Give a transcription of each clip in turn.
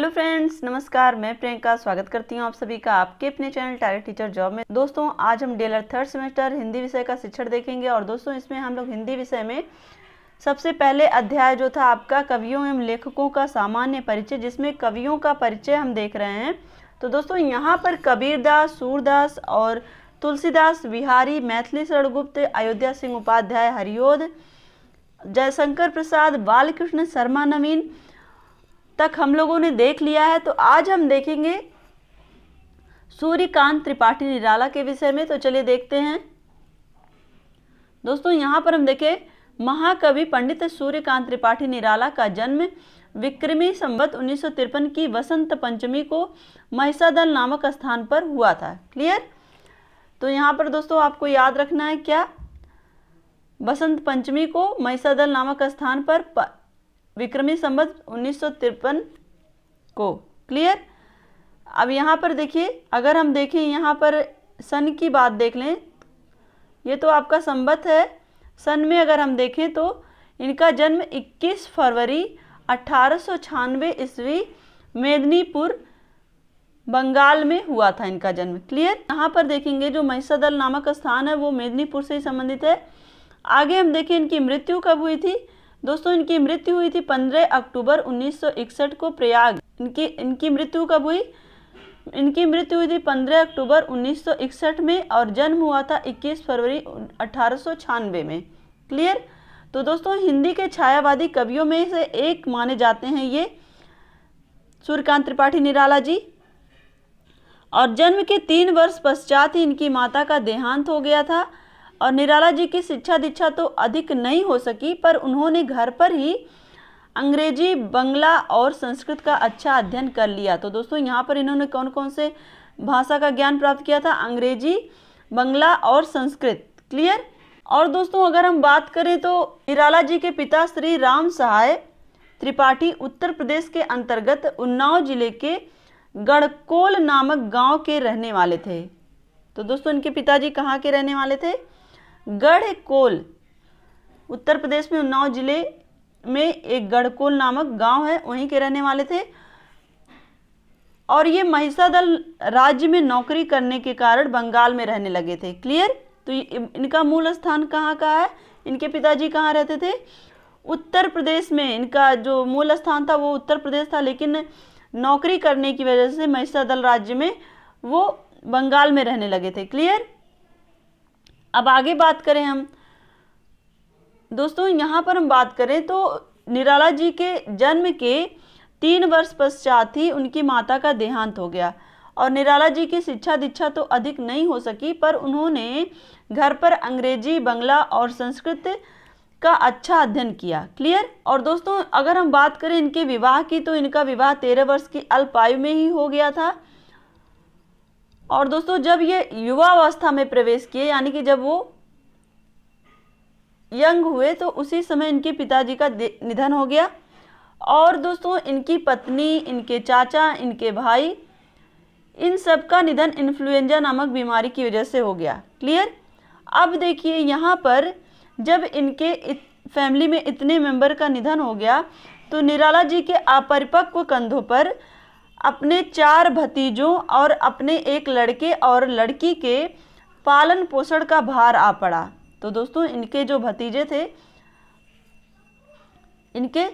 hello friends नमस्कार मैं प्रियंका स्वागत करती हूं आप सभी का आपके अपने चैनल टारगेट टीचर जॉब में दोस्तों आज हम डेलर थर्ड सेमेस्टर हिंदी विषय का शिक्षण देखेंगे और दोस्तों इसमें हम लोग हिंदी विषय में सबसे पहले अध्याय जो था आपका कवियों एवं लेखकों का सामान्य परिचय जिसमें कवियों का परिचय हम देख रहे हैं तो दोस्तों यहाँ पर कबीरदास सूरदास और तुलसीदास बिहारी मैथिली शरणगुप्त अयोध्या सिंह उपाध्याय हरिओद जयशंकर प्रसाद बालकृष्ण शर्मा नवीन तक हम लोगों ने देख लिया है तो आज हम देखेंगे सूर्यकांत त्रिपाठी निराला के विषय में तो चलिए देखते हैं दोस्तों यहाँ पर हम देखें महाकवि पंडित सूर्यकांत त्रिपाठी निराला का जन्म विक्रमी संवत उन्नीस की वसंत पंचमी को महिषादल नामक स्थान पर हुआ था क्लियर तो यहाँ पर दोस्तों आपको याद रखना है क्या बसंत पंचमी को महिषादल नामक स्थान पर विक्रमी संबत उन्नीस को क्लियर अब यहाँ पर देखिए अगर हम देखें यहाँ पर सन की बात देख लें ये तो आपका संबत है सन में अगर हम देखें तो इनका जन्म 21 फरवरी अट्ठारह ईस्वी मेदनीपुर बंगाल में हुआ था इनका जन्म क्लियर यहाँ पर देखेंगे जो महिषादल नामक स्थान है वो मेदनीपुर से ही संबंधित है आगे हम देखें इनकी मृत्यु कब हुई थी दोस्तों इनकी मृत्यु हुई थी 15 अक्टूबर 1961 को प्रयाग इनकी इनकी मृत्यु कब हुई इनकी मृत्यु हुई थी 15 अक्टूबर 1961 में और जन्म हुआ था 21 फरवरी अठारह में क्लियर तो दोस्तों हिंदी के छायावादी कवियों में से एक माने जाते हैं ये सूर्यकांत त्रिपाठी निराला जी और जन्म के तीन वर्ष पश्चात ही इनकी माता का देहांत हो गया था और निराला जी की शिक्षा दीक्षा तो अधिक नहीं हो सकी पर उन्होंने घर पर ही अंग्रेजी बंगला और संस्कृत का अच्छा अध्ययन कर लिया तो दोस्तों यहाँ पर इन्होंने कौन कौन से भाषा का ज्ञान प्राप्त किया था अंग्रेजी बंगला और संस्कृत क्लियर और दोस्तों अगर हम बात करें तो निराला जी के पिता श्री राम सहाय त्रिपाठी उत्तर प्रदेश के अंतर्गत उन्नाव जिले के गढ़कोल नामक गांव के रहने वाले थे तो दोस्तों इनके पिताजी कहाँ के रहने वाले थे गढ़कोल उत्तर प्रदेश में उन्नाव जिले में एक गढ़कोल नामक गांव है वहीं के रहने वाले थे और ये महिषादल राज्य में नौकरी करने के कारण बंगाल में रहने लगे थे क्लियर तो इनका मूल स्थान कहाँ का है इनके पिताजी कहाँ रहते थे उत्तर प्रदेश में इनका जो मूल स्थान था वो उत्तर प्रदेश था लेकिन नौकरी करने की वजह से महिषादल राज्य में वो बंगाल में रहने लगे थे क्लियर अब आगे बात करें हम दोस्तों यहाँ पर हम बात करें तो निराला जी के जन्म के तीन वर्ष पश्चात ही उनकी माता का देहांत हो गया और निराला जी की शिक्षा दीक्षा तो अधिक नहीं हो सकी पर उन्होंने घर पर अंग्रेजी बंगला और संस्कृत का अच्छा अध्ययन किया क्लियर और दोस्तों अगर हम बात करें इनके विवाह की तो इनका विवाह तेरह वर्ष की अल्प आयु में ही हो गया था और दोस्तों जब ये युवा अवस्था में प्रवेश किए यानी कि जब वो यंग हुए तो उसी समय इनके पिताजी का निधन हो गया और दोस्तों इनकी पत्नी इनके चाचा इनके भाई इन सब का निधन इन्फ्लुएंजा नामक बीमारी की वजह से हो गया क्लियर अब देखिए यहाँ पर जब इनके इत, फैमिली में इतने मेंबर का निधन हो गया तो निराला जी के अपरिपक्व कंधों पर अपने चार भतीजों और अपने एक लड़के और लड़की के पालन पोषण का भार आ पड़ा तो दोस्तों इनके जो भतीजे थे इनके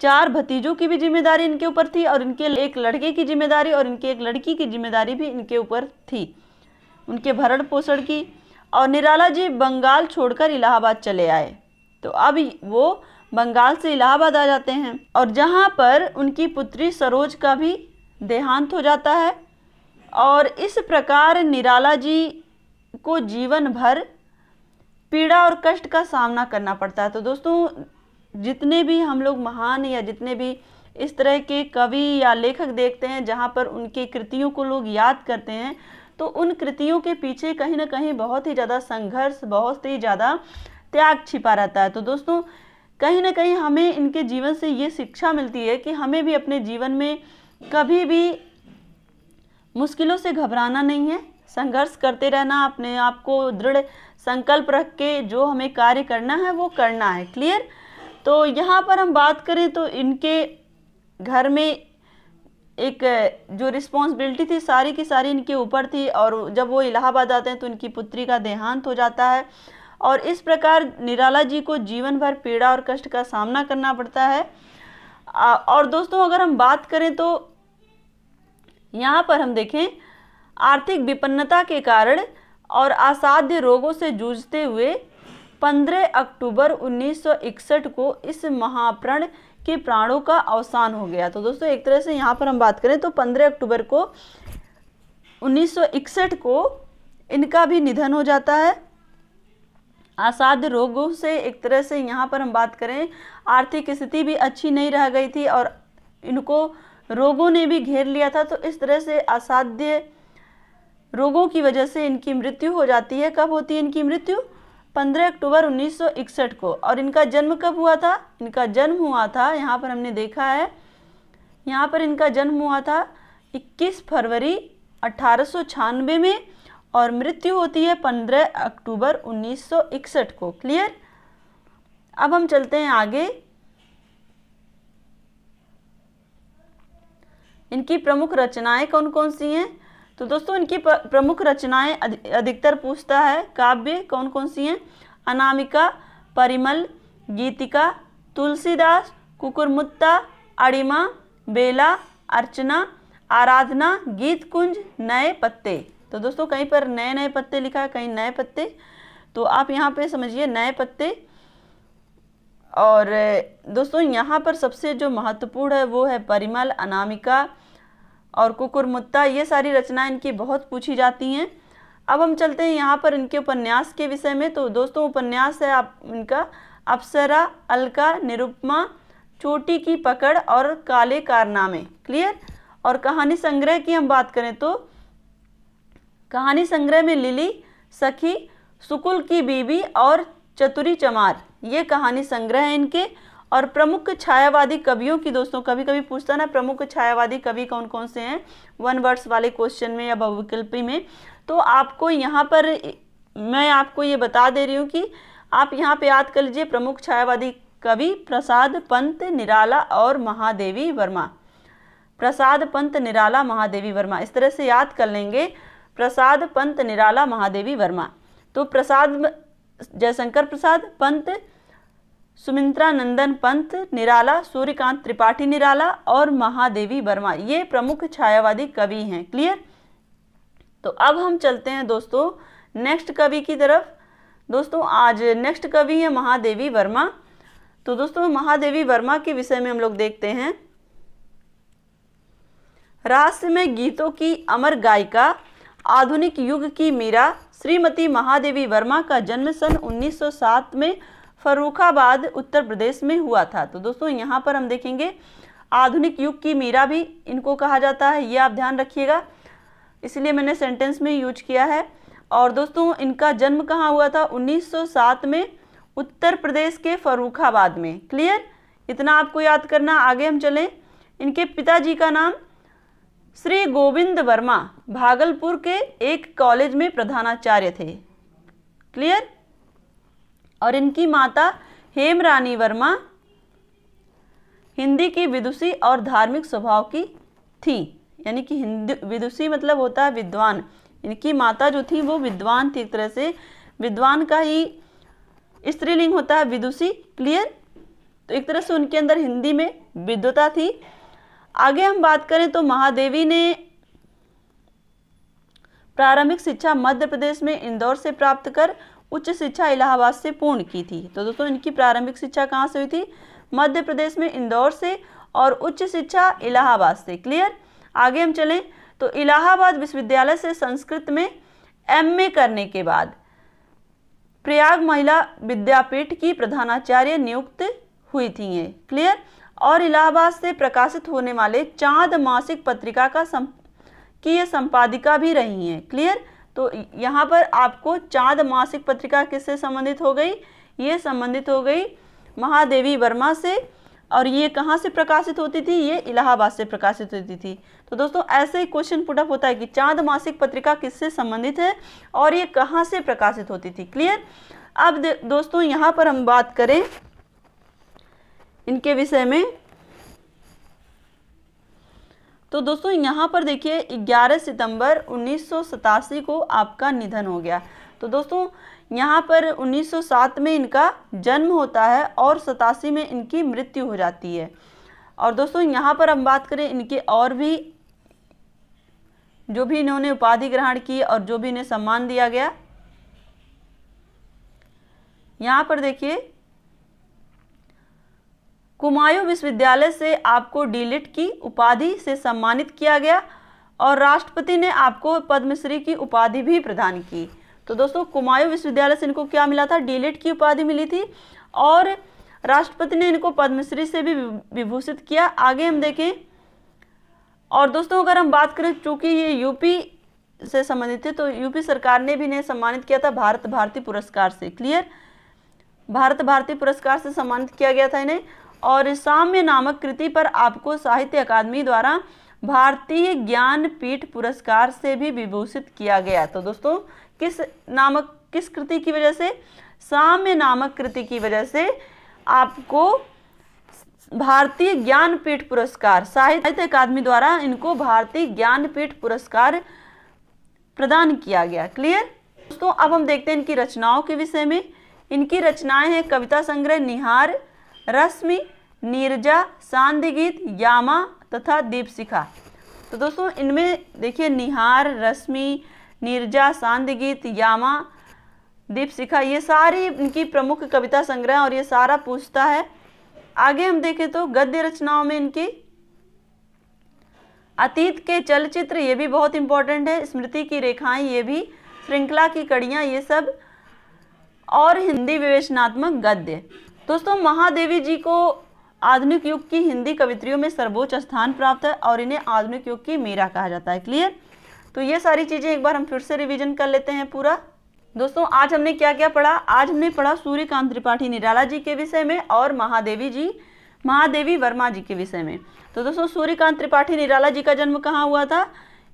चार भतीजों की भी जिम्मेदारी इनके ऊपर थी और इनके एक लड़के की जिम्मेदारी और इनके एक लड़की की जिम्मेदारी भी इनके ऊपर थी उनके भरण पोषण की और निराला जी बंगाल छोड़कर इलाहाबाद चले आए तो अब वो बंगाल से इलाहाबाद आ जाते हैं और जहाँ पर उनकी पुत्री सरोज का भी देहांत हो जाता है और इस प्रकार निराला जी को जीवन भर पीड़ा और कष्ट का सामना करना पड़ता है तो दोस्तों जितने भी हम लोग महान या जितने भी इस तरह के कवि या लेखक देखते हैं जहाँ पर उनके कृतियों को लोग याद करते हैं तो उन कृतियों के पीछे कहीं ना कहीं बहुत ही ज़्यादा संघर्ष बहुत ही ज़्यादा त्याग छिपा रहता है तो दोस्तों कहीं ना कहीं हमें इनके जीवन से ये शिक्षा मिलती है कि हमें भी अपने जीवन में कभी भी मुश्किलों से घबराना नहीं है संघर्ष करते रहना अपने आप को दृढ़ संकल्प रख के जो हमें कार्य करना है वो करना है क्लियर तो यहाँ पर हम बात करें तो इनके घर में एक जो रिस्पॉन्सिबिलिटी थी सारी की सारी इनके ऊपर थी और जब वो इलाहाबाद आते हैं तो इनकी पुत्री का देहांत हो जाता है और इस प्रकार निराला जी को जीवन भर पीड़ा और कष्ट का सामना करना पड़ता है और दोस्तों अगर हम बात करें तो यहाँ पर हम देखें आर्थिक विपन्नता के कारण और असाध्य रोगों से जूझते हुए 15 अक्टूबर 1961 को इस महाप्रण के प्राणों का अवसान हो गया तो दोस्तों एक तरह से यहाँ पर हम बात करें तो 15 अक्टूबर को 1961 को इनका भी निधन हो जाता है असाध्य रोगों से एक तरह से यहाँ पर हम बात करें आर्थिक स्थिति भी अच्छी नहीं रह गई थी और इनको रोगों ने भी घेर लिया था तो इस तरह से असाध्य रोगों की वजह से इनकी मृत्यु हो जाती है कब होती है इनकी मृत्यु 15 अक्टूबर 1961 को और इनका जन्म कब हुआ था इनका जन्म हुआ था यहाँ पर हमने देखा है यहाँ पर इनका जन्म हुआ था 21 फरवरी अठारह में और मृत्यु होती है 15 अक्टूबर 1961 को क्लियर अब हम चलते हैं आगे इनकी प्रमुख रचनाएं कौन कौन सी हैं तो दोस्तों इनकी प्रमुख रचनाएं अधिकतर पूछता है काव्य कौन कौन सी हैं अनामिका परिमल गीतिका तुलसीदास कुकुरमुत्ता अड़िमा बेला अर्चना आराधना गीत कुंज नए पत्ते तो दोस्तों कहीं पर नए नए पत्ते लिखा है कहीं नए पत्ते तो आप यहाँ पे समझिए नए पत्ते और दोस्तों यहाँ पर सबसे जो महत्वपूर्ण है वो है परिमल अनामिका और कुकुरमुत्ता ये सारी रचनाएं इनकी बहुत पूछी जाती हैं अब हम चलते हैं यहाँ पर इनके उपन्यास के विषय में तो दोस्तों उपन्यास है आप इनका अप्सरा अलका निरुपमा चोटी की पकड़ और काले कारनामे क्लियर और कहानी संग्रह की हम बात करें तो कहानी संग्रह में लिली सखी सुकुल की बीवी और चतुरी चमार ये कहानी संग्रह है इनके और प्रमुख छायावादी कवियों की दोस्तों कभी कभी पूछता ना प्रमुख छायावादी कवि कौन कौन से हैं वन वर्ड्स वाले क्वेश्चन में या बहुविकल्पी में तो आपको यहाँ पर मैं आपको ये बता दे रही हूँ कि आप यहाँ पे याद कर लीजिए प्रमुख छायावादी कवि प्रसाद पंत निराला और महादेवी वर्मा प्रसाद पंत निराला महादेवी वर्मा इस तरह से याद कर लेंगे प्रसाद पंत निराला महादेवी वर्मा तो प्रसाद जयशंकर प्रसाद पंत सुमित्रा नंदन पंत निराला सूर्यकांत त्रिपाठी निराला और महादेवी वर्मा ये प्रमुख छायावादी कवि हैं क्लियर तो अब हम चलते हैं दोस्तों नेक्स्ट कवि की तरफ दोस्तों आज नेक्स्ट कवि है महादेवी वर्मा तो दोस्तों महादेवी वर्मा के विषय में हम लोग देखते हैं में गीतों की अमर गायिका आधुनिक युग की मीरा श्रीमती महादेवी वर्मा का जन्म सन 1907 में फरुखाबाद उत्तर प्रदेश में हुआ था तो दोस्तों यहाँ पर हम देखेंगे आधुनिक युग की मीरा भी इनको कहा जाता है ये आप ध्यान रखिएगा इसलिए मैंने सेंटेंस में यूज किया है और दोस्तों इनका जन्म कहाँ हुआ था 1907 में उत्तर प्रदेश के फरुखाबाद में क्लियर इतना आपको याद करना आगे हम चलें इनके पिताजी का नाम श्री गोविंद वर्मा भागलपुर के एक कॉलेज में प्रधानाचार्य थे क्लियर और इनकी माता हेम रानी वर्मा हिंदी की विदुषी और धार्मिक स्वभाव की थी यानी कि हिंदी विदुषी मतलब होता है विद्वान इनकी माता जो थी वो विद्वान थी एक तरह से विद्वान का ही स्त्रीलिंग होता है विदुषी क्लियर तो एक तरह से उनके अंदर हिंदी में विद्वता थी आगे हम बात करें तो महादेवी ने प्रारंभिक शिक्षा मध्य प्रदेश में इंदौर से प्राप्त कर उच्च शिक्षा इलाहाबाद से पूर्ण की थी तो दोस्तों इनकी प्रारंभिक शिक्षा कहाँ से हुई थी मध्य प्रदेश में इंदौर से और उच्च शिक्षा इलाहाबाद से क्लियर आगे हम चलें तो इलाहाबाद विश्वविद्यालय से संस्कृत में एमए करने के बाद प्रयाग महिला विद्यापीठ की प्रधानाचार्य नियुक्त हुई थी क्लियर और इलाहाबाद से प्रकाशित होने वाले चांद मासिक पत्रिका का सं की ये संपादिका भी रही हैं क्लियर तो यहाँ पर आपको चांद मासिक पत्रिका किससे संबंधित हो गई ये संबंधित हो गई महादेवी वर्मा से और ये कहाँ से प्रकाशित होती थी ये इलाहाबाद से प्रकाशित होती थी तो दोस्तों ऐसे ही क्वेश्चन पुटअप होता है कि चांद मासिक पत्रिका किससे संबंधित है और ये कहाँ से प्रकाशित होती थी क्लियर अब दोस्तों यहाँ पर हम बात करें इनके विषय में तो दोस्तों यहाँ पर देखिए 11 सितंबर उन्नीस को आपका निधन हो गया तो दोस्तों यहाँ पर 1907 में इनका जन्म होता है और सतासी में इनकी मृत्यु हो जाती है और दोस्तों यहाँ पर हम बात करें इनके और भी जो भी इन्होंने उपाधि ग्रहण की और जो भी इन्हें सम्मान दिया गया यहाँ पर देखिए कुमायूं विश्वविद्यालय से आपको डीलिट की उपाधि से सम्मानित किया गया और राष्ट्रपति ने आपको पद्मश्री की उपाधि भी प्रदान की तो दोस्तों कुमायूं विश्वविद्यालय से इनको क्या मिला था डीलिट की उपाधि मिली थी और राष्ट्रपति ने इनको पद्मश्री से भी विभूषित किया आगे हम देखें और दोस्तों अगर हम बात करें चूंकि ये यूपी से संबंधित थे तो यूपी सरकार ने भी इन्हें सम्मानित किया था भारत भारती पुरस्कार से क्लियर भारत भारती पुरस्कार से सम्मानित किया गया था इन्हें और साम्य नामक कृति पर आपको साहित्य अकादमी द्वारा भारतीय ज्ञानपीठ पुरस्कार से भी विभूषित किया गया तो दोस्तों किस नामक किस कृति की वजह से साम्य नामक कृति की वजह से आपको भारतीय ज्ञानपीठ पुरस्कार साहित्य अकादमी द्वारा इनको भारतीय ज्ञानपीठ पुरस्कार प्रदान किया गया क्लियर दोस्तों अब हम देखते हैं इनकी रचनाओं के विषय में इनकी रचनाएं हैं कविता संग्रह निहार रश्मि नीरजा सांधिगीत यामा तथा दीपशिखा तो दोस्तों इनमें देखिए निहार रश्मि नीरजा सांधिगीत यामा दीपशिखा ये सारी इनकी प्रमुख कविता संग्रह और ये सारा पूछता है आगे हम देखें तो गद्य रचनाओं में इनकी अतीत के चलचित्र ये भी बहुत इंपॉर्टेंट है स्मृति की रेखाएं ये भी श्रृंखला की कड़ियाँ ये सब और हिंदी विवेचनात्मक गद्य दोस्तों महादेवी जी को आधुनिक युग की हिंदी कवित्रियों में सर्वोच्च स्थान प्राप्त है और इन्हें आधुनिक युग की मीरा कहा जाता है क्लियर तो ये सारी चीज़ें एक बार हम फिर से रिवीजन कर लेते हैं पूरा दोस्तों आज हमने क्या क्या पढ़ा आज हमने पढ़ा सूर्यकांत त्रिपाठी निराला जी के विषय में और महादेवी जी महादेवी वर्मा जी के विषय में तो दोस्तों सूर्यकांत त्रिपाठी निराला जी का जन्म कहाँ हुआ था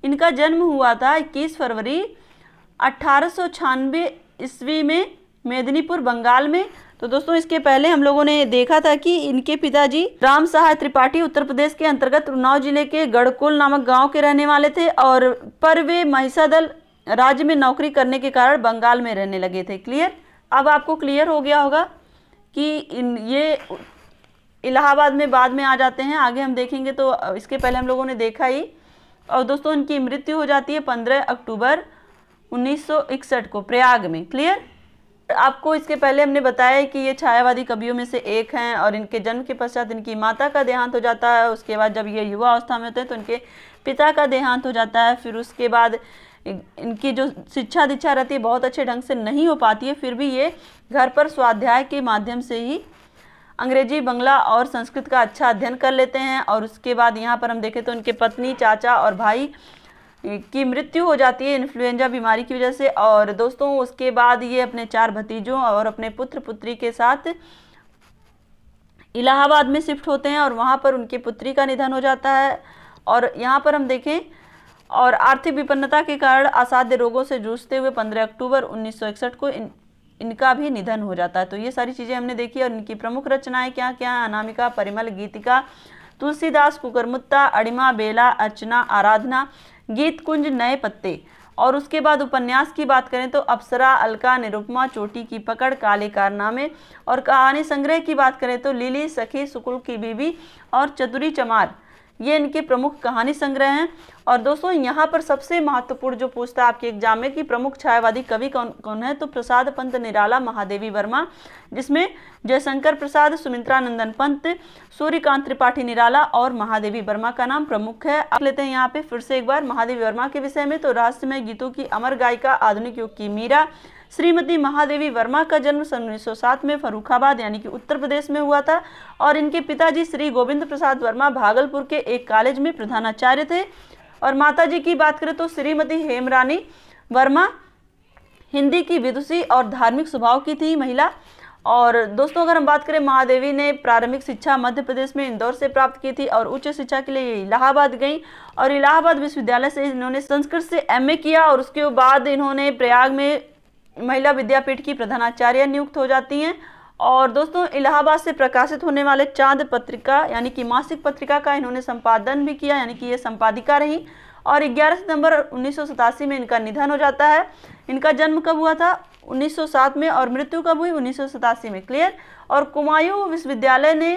इनका जन्म हुआ था इक्कीस फरवरी अट्ठारह ईस्वी में मेदिनीपुर बंगाल में तो दोस्तों इसके पहले हम लोगों ने देखा था कि इनके पिताजी राम सहाय त्रिपाठी उत्तर प्रदेश के अंतर्गत उन्नाव जिले के गढ़कोल नामक गाँव के रहने वाले थे और पर वे महिषादल राज्य में नौकरी करने के कारण बंगाल में रहने लगे थे क्लियर अब आपको क्लियर हो गया होगा कि इन ये इलाहाबाद में बाद में आ जाते हैं आगे हम देखेंगे तो इसके पहले हम लोगों ने देखा ही और दोस्तों इनकी मृत्यु हो जाती है पंद्रह अक्टूबर उन्नीस को प्रयाग में क्लियर आपको इसके पहले हमने बताया कि ये छायावादी कवियों में से एक हैं और इनके जन्म के पश्चात इनकी माता का देहांत हो जाता है उसके बाद जब ये युवा अवस्था में होते हैं तो इनके पिता का देहांत हो जाता है फिर उसके बाद इनकी जो शिक्षा दीक्षा रहती है बहुत अच्छे ढंग से नहीं हो पाती है फिर भी ये घर पर स्वाध्याय के माध्यम से ही अंग्रेजी बंगला और संस्कृत का अच्छा अध्ययन कर लेते हैं और उसके बाद यहाँ पर हम देखें तो इनके पत्नी चाचा और भाई की मृत्यु हो जाती है इन्फ्लुएंजा बीमारी की वजह से और दोस्तों उसके बाद ये अपने चार भतीजों और अपने पुत्र पुत्री के साथ इलाहाबाद में शिफ्ट होते हैं और वहाँ पर उनकी पुत्री का निधन हो जाता है और यहाँ पर हम देखें और आर्थिक विपन्नता के कारण असाध्य रोगों से जूझते हुए 15 अक्टूबर 1961 को इन, इनका भी निधन हो जाता है तो ये सारी चीज़ें हमने देखी और इनकी प्रमुख रचनाएं क्या क्या हैं अनामिका परिमल गीतिका तुलसीदास कुकरमुत्ता अड़िमा बेला अर्चना आराधना गीत कुंज नए पत्ते और उसके बाद उपन्यास की बात करें तो अप्सरा अलका निरुपमा चोटी की पकड़ काले कारनामे और कहानी संग्रह की बात करें तो लिली सखी सुकुल की बीबी और चतुरी चमार ये इनके प्रमुख कहानी संग्रह हैं और दोस्तों यहाँ पर सबसे महत्वपूर्ण जो पूछता है आपके एग्जाम में कि प्रमुख छायावादी कवि कौन कौन है तो प्रसाद पंत निराला महादेवी वर्मा जिसमें जयशंकर प्रसाद सुमित्रानंदन पंत सूर्यकांत त्रिपाठी निराला और महादेवी वर्मा का नाम प्रमुख है आप लेते हैं यहाँ पे फिर से एक बार महादेवी वर्मा के विषय में तो में गीतों की अमर गायिका आधुनिक युग की मीरा श्रीमती महादेवी वर्मा का जन्म सन 1907 में फरुखाबाद यानी कि उत्तर प्रदेश में हुआ था और इनके पिताजी श्री गोविंद प्रसाद वर्मा भागलपुर के एक कॉलेज में प्रधानाचार्य थे और माताजी की बात करें तो श्रीमती हेमरानी वर्मा हिंदी की विदुषी और धार्मिक स्वभाव की थी महिला और दोस्तों अगर हम बात करें महादेवी ने प्रारंभिक शिक्षा मध्य प्रदेश में इंदौर से प्राप्त की थी और उच्च शिक्षा के लिए इलाहाबाद गई और इलाहाबाद विश्वविद्यालय से इन्होंने संस्कृत से एमए किया और उसके बाद इन्होंने प्रयाग में महिला विद्यापीठ की प्रधानाचार्य नियुक्त हो जाती हैं और दोस्तों इलाहाबाद से प्रकाशित होने वाले चांद पत्रिका यानी कि मासिक पत्रिका का इन्होंने संपादन भी किया यानी कि ये संपादिका रही और 11 सितंबर उन्नीस में इनका निधन हो जाता है इनका जन्म कब हुआ था 1907 में और मृत्यु कब हुई उन्नीस में क्लियर और कुमायूं विश्वविद्यालय ने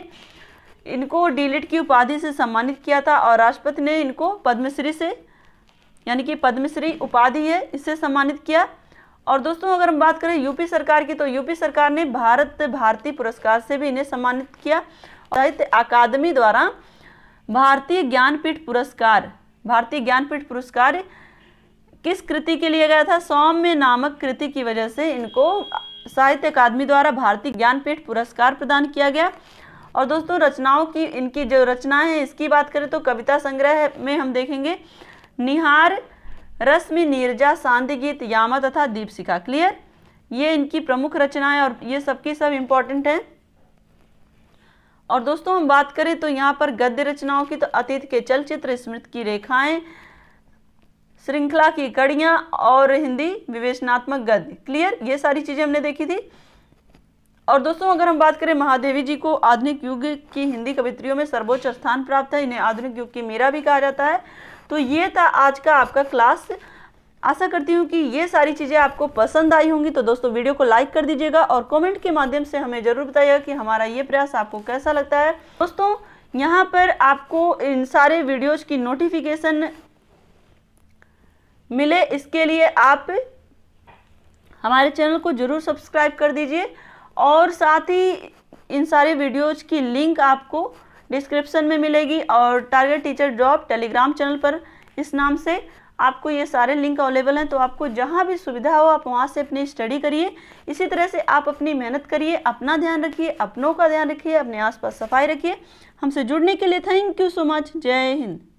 इनको डीलिट की उपाधि से सम्मानित किया था और राष्ट्रपति ने इनको पद्मश्री से यानी कि पद्मश्री उपाधि है इससे सम्मानित किया और दोस्तों अगर हम बात करें यूपी सरकार की तो यूपी सरकार ने भारत भारती पुरस्कार से भी इन्हें सम्मानित किया साहित्य अकादमी द्वारा भारतीय ज्ञानपीठ पुरस्कार भारतीय ज्ञानपीठ पुरस्कार किस कृति के लिए गया था सौम्य नामक कृति की वजह से इनको साहित्य अकादमी द्वारा भारतीय ज्ञानपीठ पुरस्कार प्रदान किया गया और दोस्तों रचनाओं की इनकी जो रचनाएं हैं इसकी बात करें तो कविता संग्रह में हम देखेंगे निहार रश्मि नीरजा शांति गीत यामा तथा दीपशिखा क्लियर ये इनकी प्रमुख रचनाएं और ये सबकी सब, सब इम्पॉर्टेंट हैं और दोस्तों हम बात करें तो यहाँ पर गद्य रचनाओं की तो अतीत के चलचित्र स्मृति की रेखाएं श्रृंखला की कड़ियाँ और हिंदी विवेचनात्मक गद्य क्लियर ये सारी चीज़ें हमने देखी थी और दोस्तों अगर हम बात करें महादेवी जी को आधुनिक युग की हिंदी कवित्रियों में सर्वोच्च स्थान प्राप्त है इन्हें आधुनिक युग की मीरा भी कहा जाता है तो ये था आज का आपका क्लास आशा करती हूँ कि ये सारी चीज़ें आपको पसंद आई होंगी तो दोस्तों वीडियो को लाइक कर दीजिएगा और कमेंट के माध्यम से हमें ज़रूर बताइएगा कि हमारा ये प्रयास आपको कैसा लगता है दोस्तों यहाँ पर आपको इन सारे वीडियोज़ की नोटिफिकेशन मिले इसके लिए आप हमारे चैनल को ज़रूर सब्सक्राइब कर दीजिए और साथ ही इन सारे वीडियोज़ की लिंक आपको डिस्क्रिप्शन में मिलेगी और target teacher job Telegram channel पर इस नाम से आपको ये सारे लिंक अवेलेबल हैं तो आपको जहाँ भी सुविधा हो आप वहाँ से अपनी स्टडी करिए इसी तरह से आप अपनी मेहनत करिए अपना ध्यान रखिए अपनों का ध्यान रखिए अपने आसपास सफाई रखिए हमसे जुड़ने के लिए थैंक यू सो मच जय हिंद